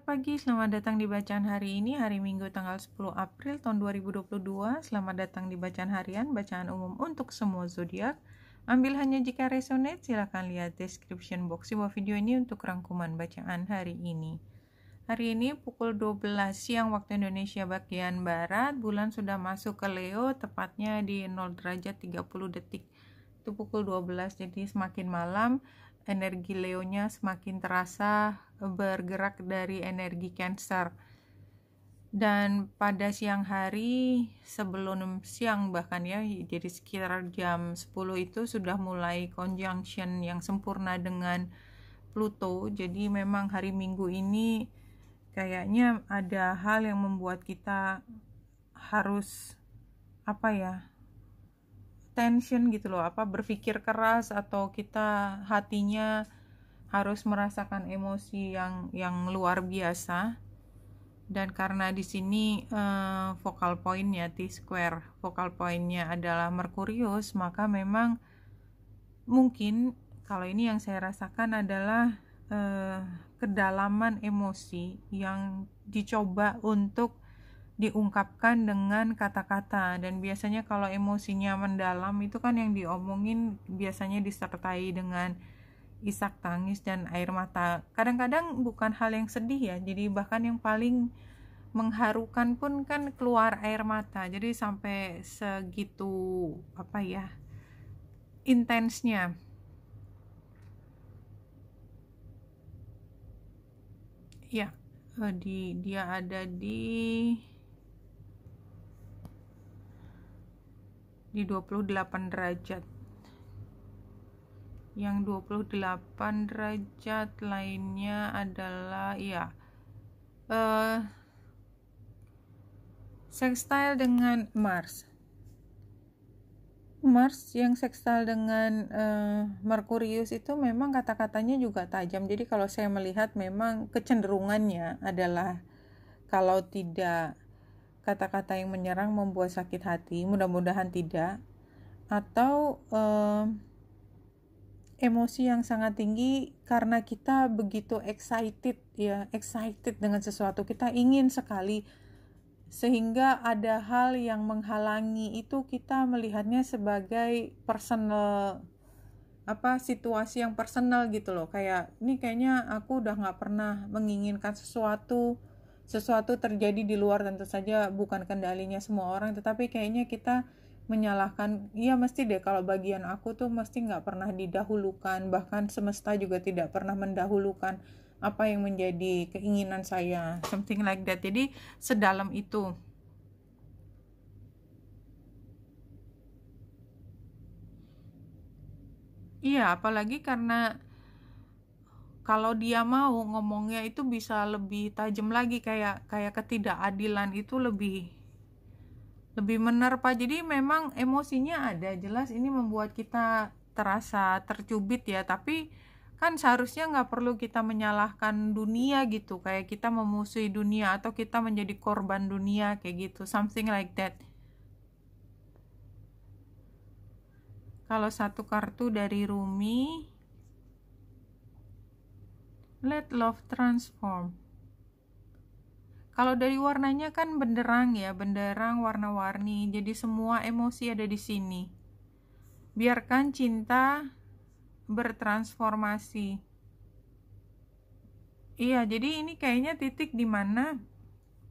Selamat pagi, selamat datang di bacaan hari ini, hari Minggu tanggal 10 April tahun 2022. Selamat datang di bacaan harian, bacaan umum untuk semua zodiak. Ambil hanya jika resonate, silahkan lihat description box di bawah video ini untuk rangkuman bacaan hari ini. Hari ini pukul 12 siang waktu Indonesia bagian Barat, bulan sudah masuk ke Leo, tepatnya di 0 derajat 30 detik. Itu pukul 12, jadi semakin malam energi Leonya semakin terasa bergerak dari energi Cancer. Dan pada siang hari sebelum siang bahkan ya, jadi sekitar jam 10 itu sudah mulai conjunction yang sempurna dengan Pluto. Jadi memang hari Minggu ini kayaknya ada hal yang membuat kita harus apa ya? tension gitu loh apa berpikir keras atau kita hatinya harus merasakan emosi yang yang luar biasa dan karena di sini eh, vokal poinnya T square vokal poinnya adalah Merkurius maka memang mungkin kalau ini yang saya rasakan adalah eh, kedalaman emosi yang dicoba untuk diungkapkan dengan kata-kata dan biasanya kalau emosinya mendalam itu kan yang diomongin biasanya disertai dengan isak tangis dan air mata. Kadang-kadang bukan hal yang sedih ya, jadi bahkan yang paling mengharukan pun kan keluar air mata. Jadi sampai segitu apa ya intensnya. Ya, eh, di dia ada di di 28 derajat yang 28 derajat lainnya adalah ya uh, eh, sextile dengan Mars Mars yang sextile dengan uh, Merkurius itu memang kata-katanya juga tajam jadi kalau saya melihat memang kecenderungannya adalah kalau tidak kata-kata yang menyerang membuat sakit hati, mudah-mudahan tidak, atau eh, emosi yang sangat tinggi karena kita begitu excited ya, excited dengan sesuatu, kita ingin sekali sehingga ada hal yang menghalangi itu kita melihatnya sebagai personal apa situasi yang personal gitu loh kayak ini kayaknya aku udah nggak pernah menginginkan sesuatu sesuatu terjadi di luar tentu saja bukan kendalinya semua orang tetapi kayaknya kita menyalahkan Iya mesti deh kalau bagian aku tuh mesti nggak pernah didahulukan bahkan semesta juga tidak pernah mendahulukan apa yang menjadi keinginan saya something like that jadi sedalam itu iya apalagi karena kalau dia mau ngomongnya itu bisa lebih tajam lagi kayak kayak ketidakadilan itu lebih lebih menerpa jadi memang emosinya ada jelas ini membuat kita terasa tercubit ya tapi kan seharusnya nggak perlu kita menyalahkan dunia gitu kayak kita memusuhi dunia atau kita menjadi korban dunia kayak gitu something like that kalau satu kartu dari Rumi Let love transform. Kalau dari warnanya kan benderang ya, benderang warna-warni. Jadi semua emosi ada di sini. Biarkan cinta bertransformasi. Iya, jadi ini kayaknya titik di mana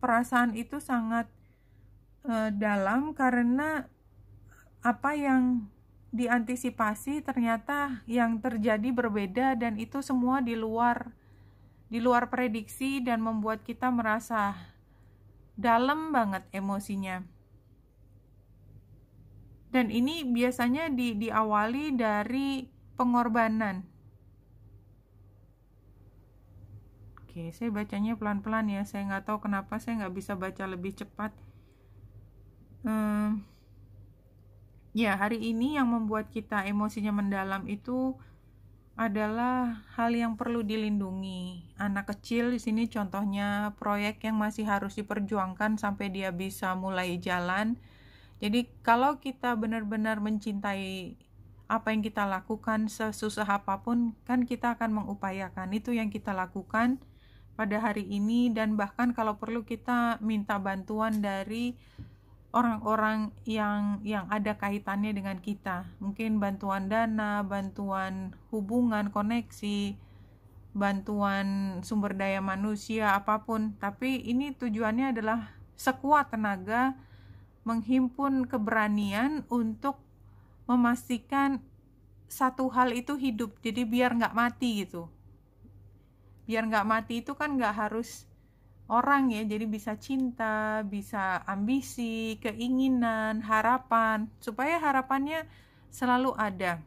perasaan itu sangat e, dalam karena apa yang diantisipasi ternyata yang terjadi berbeda dan itu semua di luar di luar prediksi dan membuat kita merasa dalam banget emosinya. Dan ini biasanya di, diawali dari pengorbanan. Oke, saya bacanya pelan-pelan ya. Saya nggak tahu kenapa saya nggak bisa baca lebih cepat. Hmm, ya, hari ini yang membuat kita emosinya mendalam itu adalah hal yang perlu dilindungi. Anak kecil di sini contohnya proyek yang masih harus diperjuangkan sampai dia bisa mulai jalan. Jadi kalau kita benar-benar mencintai apa yang kita lakukan sesusah apapun kan kita akan mengupayakan itu yang kita lakukan pada hari ini dan bahkan kalau perlu kita minta bantuan dari orang-orang yang yang ada kaitannya dengan kita. Mungkin bantuan dana, bantuan hubungan, koneksi, bantuan sumber daya manusia apapun. Tapi ini tujuannya adalah sekuat tenaga menghimpun keberanian untuk memastikan satu hal itu hidup. Jadi biar nggak mati gitu. Biar nggak mati itu kan nggak harus orang ya jadi bisa cinta bisa ambisi keinginan harapan supaya harapannya selalu ada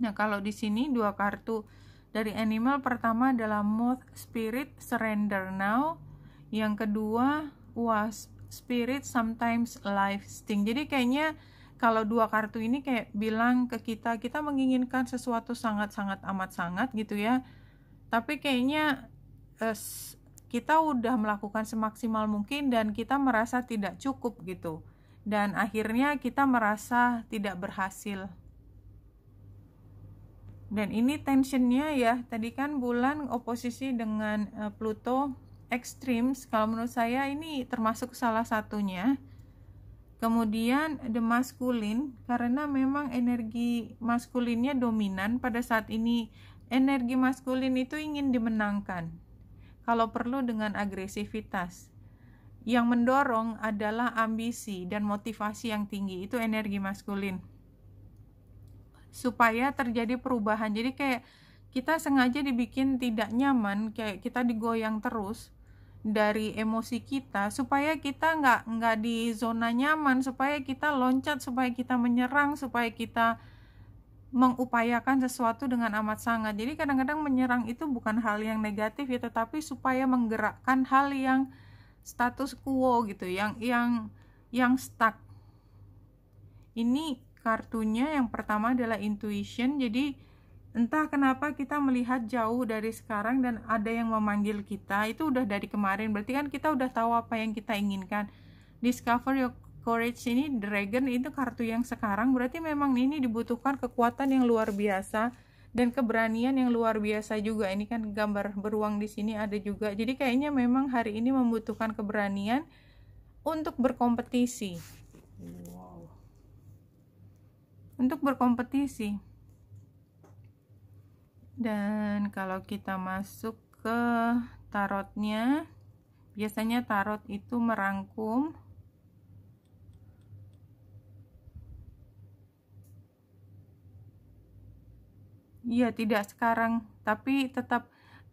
nah kalau di sini dua kartu dari animal pertama adalah mood spirit surrender now yang kedua was spirit sometimes life sting jadi kayaknya kalau dua kartu ini kayak bilang ke kita kita menginginkan sesuatu sangat-sangat amat sangat gitu ya tapi kayaknya eh, kita udah melakukan semaksimal mungkin dan kita merasa tidak cukup gitu dan akhirnya kita merasa tidak berhasil dan ini tensionnya ya tadi kan bulan oposisi dengan eh, Pluto extremes. kalau menurut saya ini termasuk salah satunya kemudian the maskulin karena memang energi maskulinnya dominan pada saat ini energi maskulin itu ingin dimenangkan kalau perlu dengan agresivitas. Yang mendorong adalah ambisi dan motivasi yang tinggi, itu energi maskulin. Supaya terjadi perubahan. Jadi kayak kita sengaja dibikin tidak nyaman, kayak kita digoyang terus dari emosi kita supaya kita nggak nggak di zona nyaman supaya kita loncat supaya kita menyerang supaya kita mengupayakan sesuatu dengan amat sangat. Jadi kadang-kadang menyerang itu bukan hal yang negatif ya, tetapi supaya menggerakkan hal yang status quo gitu, yang yang yang stuck. Ini kartunya yang pertama adalah intuition. Jadi entah kenapa kita melihat jauh dari sekarang dan ada yang memanggil kita. Itu udah dari kemarin. Berarti kan kita udah tahu apa yang kita inginkan. Discover your courage ini dragon itu kartu yang sekarang berarti memang ini dibutuhkan kekuatan yang luar biasa dan keberanian yang luar biasa juga ini kan gambar beruang di sini ada juga jadi kayaknya memang hari ini membutuhkan keberanian untuk berkompetisi wow. untuk berkompetisi dan kalau kita masuk ke tarotnya biasanya tarot itu merangkum Iya, tidak sekarang, tapi tetap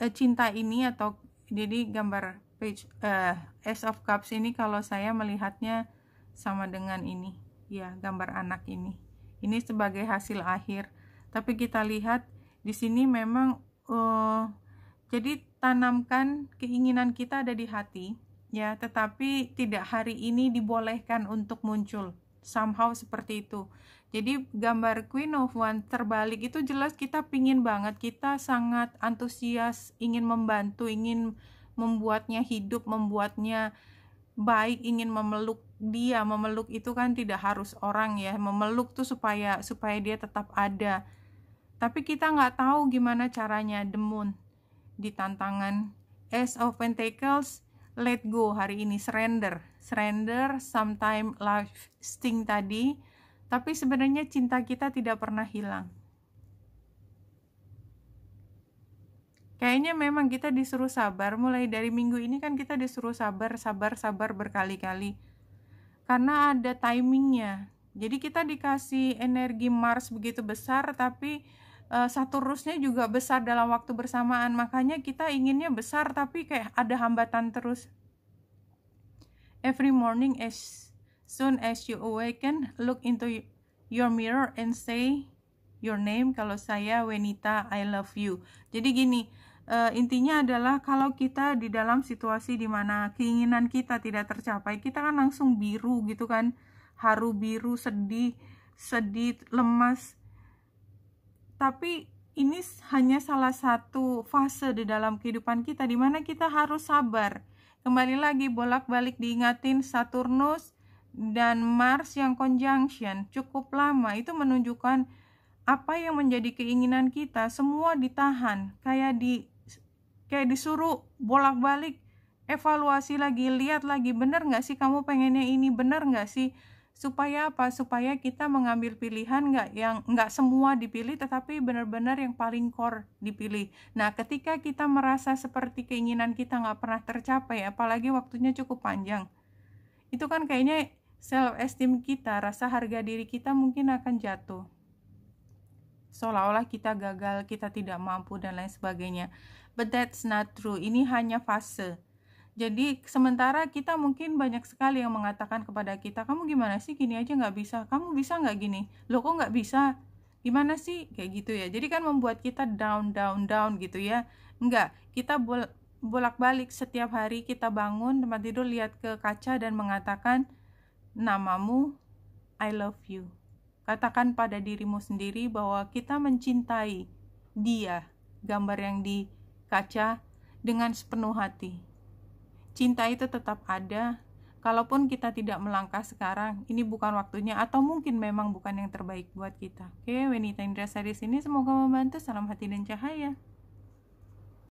uh, cinta ini atau jadi gambar page uh, eh, S of Cups ini kalau saya melihatnya sama dengan ini, ya gambar anak ini. Ini sebagai hasil akhir. Tapi kita lihat di sini memang uh, jadi tanamkan keinginan kita ada di hati, ya, tetapi tidak hari ini dibolehkan untuk muncul. Somehow seperti itu. Jadi gambar Queen of one terbalik itu jelas kita pingin banget, kita sangat antusias, ingin membantu, ingin membuatnya hidup, membuatnya baik, ingin memeluk dia, memeluk itu kan tidak harus orang ya, memeluk tuh supaya supaya dia tetap ada. Tapi kita nggak tahu gimana caranya the moon di tantangan s of Pentacles let go hari ini surrender surrender sometime life sting tadi tapi sebenarnya cinta kita tidak pernah hilang. Kayaknya memang kita disuruh sabar, mulai dari minggu ini kan kita disuruh sabar, sabar, sabar berkali-kali. Karena ada timingnya. Jadi kita dikasih energi Mars begitu besar, tapi uh, eh, Saturnusnya juga besar dalam waktu bersamaan. Makanya kita inginnya besar, tapi kayak ada hambatan terus. Every morning is Soon as you awaken, look into your mirror and say your name. Kalau saya Wenita, I love you. Jadi gini, uh, intinya adalah kalau kita di dalam situasi di mana keinginan kita tidak tercapai, kita kan langsung biru gitu kan, haru biru, sedih, sedih, lemas. Tapi ini hanya salah satu fase di dalam kehidupan kita di mana kita harus sabar. Kembali lagi bolak-balik diingatin Saturnus dan Mars yang conjunction cukup lama itu menunjukkan apa yang menjadi keinginan kita semua ditahan kayak di kayak disuruh bolak-balik evaluasi lagi lihat lagi bener nggak sih kamu pengennya ini bener nggak sih supaya apa supaya kita mengambil pilihan nggak yang nggak semua dipilih tetapi benar-benar yang paling core dipilih nah ketika kita merasa seperti keinginan kita nggak pernah tercapai apalagi waktunya cukup panjang itu kan kayaknya self esteem kita, rasa harga diri kita mungkin akan jatuh. Seolah-olah kita gagal, kita tidak mampu dan lain sebagainya. But that's not true. Ini hanya fase. Jadi sementara kita mungkin banyak sekali yang mengatakan kepada kita, kamu gimana sih gini aja nggak bisa, kamu bisa nggak gini, lo kok nggak bisa, gimana sih kayak gitu ya. Jadi kan membuat kita down, down, down gitu ya. nggak kita bolak-balik setiap hari kita bangun tempat tidur lihat ke kaca dan mengatakan namamu, I love you. Katakan pada dirimu sendiri bahwa kita mencintai dia, gambar yang di kaca, dengan sepenuh hati. Cinta itu tetap ada, kalaupun kita tidak melangkah sekarang, ini bukan waktunya atau mungkin memang bukan yang terbaik buat kita. Oke, Wenita Indra Sari sini semoga membantu. Salam hati dan cahaya.